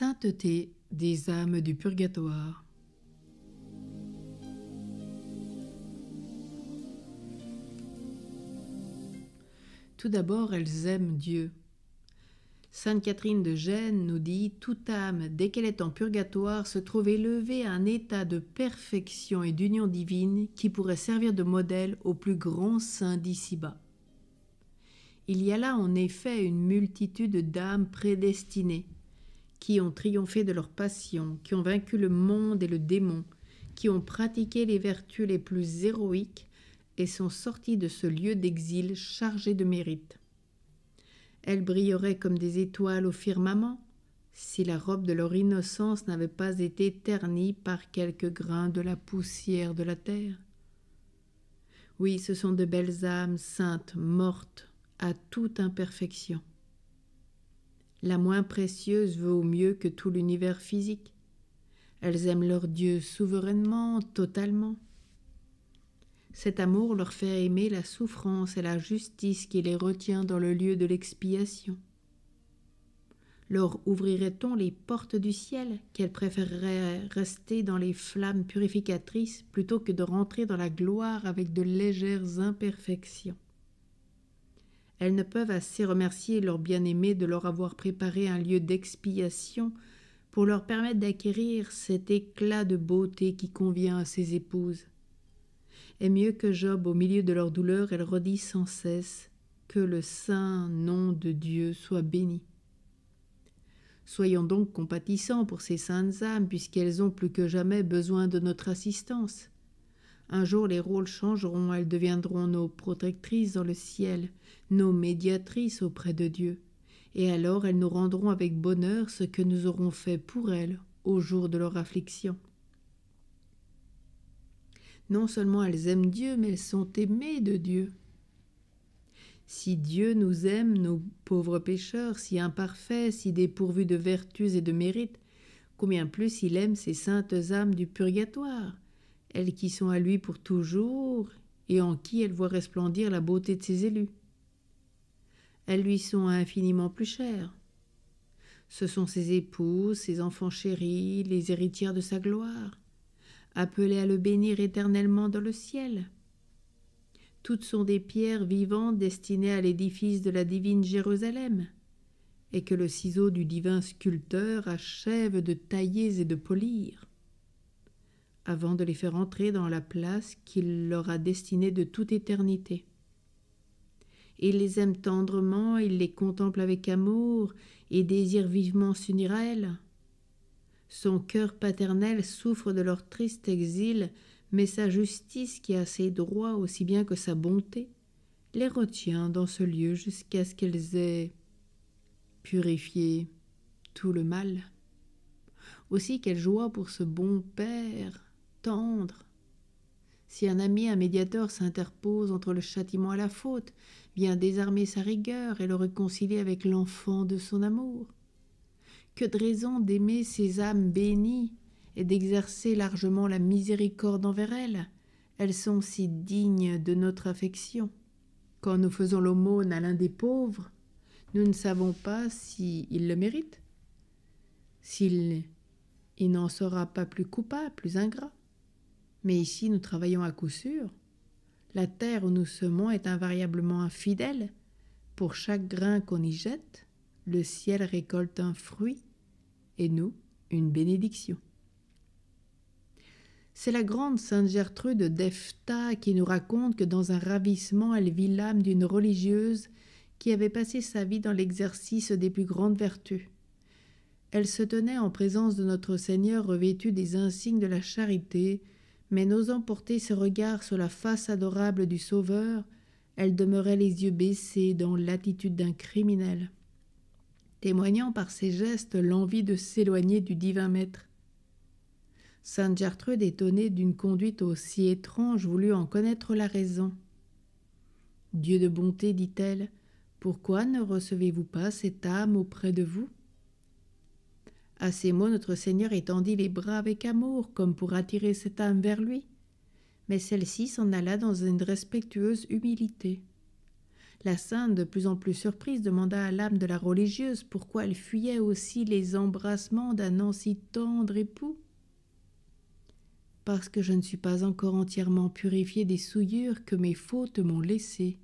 Sainteté des âmes du purgatoire. Tout d'abord, elles aiment Dieu. Sainte Catherine de Gênes nous dit Toute âme, dès qu'elle est en purgatoire, se trouve élevée à un état de perfection et d'union divine qui pourrait servir de modèle au plus grand saint d'ici-bas. Il y a là en effet une multitude d'âmes prédestinées, qui ont triomphé de leur passion, qui ont vaincu le monde et le démon, qui ont pratiqué les vertus les plus héroïques et sont sortis de ce lieu d'exil chargé de mérite. Elles brilleraient comme des étoiles au firmament si la robe de leur innocence n'avait pas été ternie par quelques grains de la poussière de la terre. Oui, ce sont de belles âmes saintes, mortes, à toute imperfection. La moins précieuse vaut mieux que tout l'univers physique. Elles aiment leur Dieu souverainement, totalement. Cet amour leur fait aimer la souffrance et la justice qui les retient dans le lieu de l'expiation. Leur ouvrirait-on les portes du ciel, qu'elles préféreraient rester dans les flammes purificatrices plutôt que de rentrer dans la gloire avec de légères imperfections elles ne peuvent assez remercier leur bien-aimé de leur avoir préparé un lieu d'expiation pour leur permettre d'acquérir cet éclat de beauté qui convient à ses épouses. Et mieux que Job, au milieu de leur douleur, elle redit sans cesse Que le saint nom de Dieu soit béni. Soyons donc compatissants pour ces saintes âmes, puisqu'elles ont plus que jamais besoin de notre assistance. Un jour, les rôles changeront, elles deviendront nos protectrices dans le ciel, nos médiatrices auprès de Dieu. Et alors, elles nous rendront avec bonheur ce que nous aurons fait pour elles au jour de leur affliction. Non seulement elles aiment Dieu, mais elles sont aimées de Dieu. Si Dieu nous aime, nos pauvres pécheurs, si imparfaits, si dépourvus de vertus et de mérites, combien plus il aime ces saintes âmes du purgatoire, elles qui sont à lui pour toujours et en qui elle voit resplendir la beauté de ses élus. Elles lui sont infiniment plus chères. Ce sont ses épouses, ses enfants chéris, les héritières de sa gloire, appelées à le bénir éternellement dans le ciel. Toutes sont des pierres vivantes destinées à l'édifice de la divine Jérusalem, et que le ciseau du divin sculpteur achève de tailler et de polir avant de les faire entrer dans la place qu'il leur a destinée de toute éternité. Il les aime tendrement, il les contemple avec amour et désire vivement s'unir à elles. Son cœur paternel souffre de leur triste exil, mais sa justice, qui a ses droits aussi bien que sa bonté, les retient dans ce lieu jusqu'à ce qu'elles aient purifié tout le mal. Aussi quelle joie pour ce bon Père tendre. Si un ami, un médiateur s'interpose entre le châtiment et la faute, vient désarmer sa rigueur et le réconcilier avec l'enfant de son amour. Que de raison d'aimer ces âmes bénies et d'exercer largement la miséricorde envers elles, elles sont si dignes de notre affection. Quand nous faisons l'aumône à l'un des pauvres, nous ne savons pas s'il le mérite, s'il n'en sera pas plus coupable, plus ingrat. Mais ici nous travaillons à coup sûr. La terre où nous semons est invariablement infidèle. Pour chaque grain qu'on y jette, le ciel récolte un fruit et nous une bénédiction. C'est la grande sainte Gertrude d'Efta qui nous raconte que dans un ravissement elle vit l'âme d'une religieuse qui avait passé sa vie dans l'exercice des plus grandes vertus. Elle se tenait en présence de notre Seigneur revêtue des insignes de la charité, mais n'osant porter ses regards sur la face adorable du Sauveur, elle demeurait les yeux baissés dans l'attitude d'un criminel, témoignant par ses gestes l'envie de s'éloigner du divin maître. Sainte Gertrude, étonnée d'une conduite aussi étrange, voulut en connaître la raison. Dieu de bonté, dit-elle, pourquoi ne recevez-vous pas cette âme auprès de vous à ces mots, notre Seigneur étendit les bras avec amour, comme pour attirer cette âme vers lui. Mais celle-ci s'en alla dans une respectueuse humilité. La sainte, de plus en plus surprise, demanda à l'âme de la religieuse pourquoi elle fuyait aussi les embrassements d'un si tendre époux. Parce que je ne suis pas encore entièrement purifiée des souillures que mes fautes m'ont laissées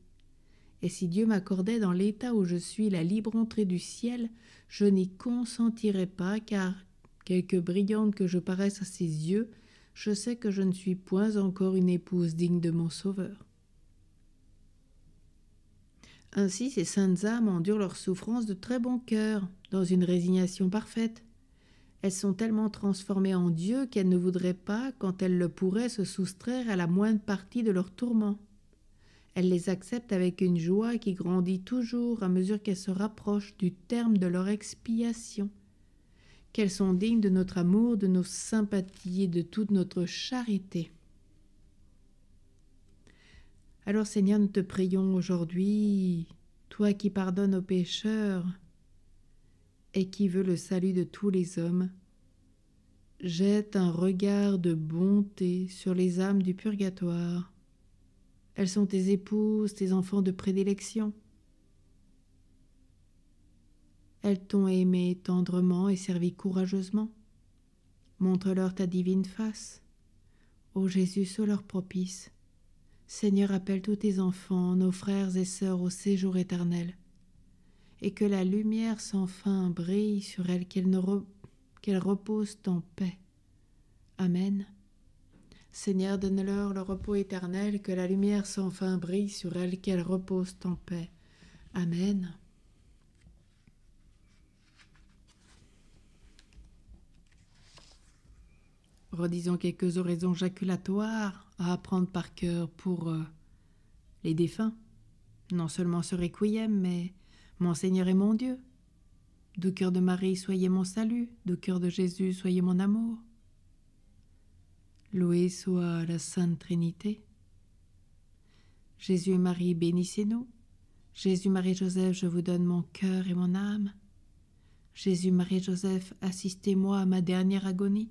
et si Dieu m'accordait dans l'état où je suis la libre entrée du ciel, je n'y consentirais pas, car, quelque brillante que je paraisse à ses yeux, je sais que je ne suis point encore une épouse digne de mon Sauveur. Ainsi ces saintes âmes endurent leurs souffrances de très bon cœur, dans une résignation parfaite. Elles sont tellement transformées en Dieu qu'elles ne voudraient pas, quand elles le pourraient, se soustraire à la moindre partie de leur tourment. Elle les accepte avec une joie qui grandit toujours à mesure qu'elles se rapprochent du terme de leur expiation, qu'elles sont dignes de notre amour, de nos sympathies et de toute notre charité. Alors Seigneur, nous te prions aujourd'hui, toi qui pardonnes aux pécheurs et qui veux le salut de tous les hommes, jette un regard de bonté sur les âmes du purgatoire elles sont tes épouses, tes enfants de prédilection. Elles t'ont aimé tendrement et servi courageusement. Montre-leur ta divine face. Ô Jésus, sois leur propice. Seigneur, appelle tous tes enfants, nos frères et sœurs au séjour éternel, et que la lumière sans fin brille sur elles, qu'elles reposent en paix. Amen. Seigneur, donne-leur le repos éternel, que la lumière sans fin brille sur elles, qu'elles reposent en paix. Amen. Redisons quelques oraisons jaculatoires à apprendre par cœur pour euh, les défunts, non seulement ce requiem, mais Mon Seigneur et mon Dieu. Du cœur de Marie, soyez mon salut, du cœur de Jésus, soyez mon amour loué soit la Sainte Trinité. Jésus Marie, bénissez-nous. Jésus Marie Joseph, je vous donne mon cœur et mon âme. Jésus Marie Joseph, assistez-moi à ma dernière agonie.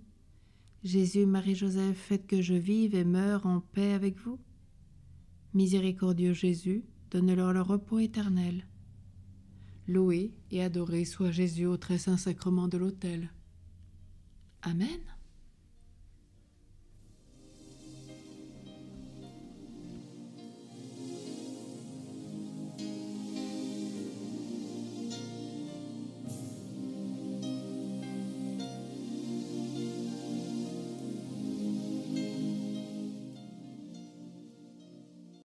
Jésus Marie Joseph, faites que je vive et meure en paix avec vous. Miséricordieux Jésus, donne-leur le repos éternel. Loué et adoré soit Jésus au très saint sacrement de l'autel. Amen.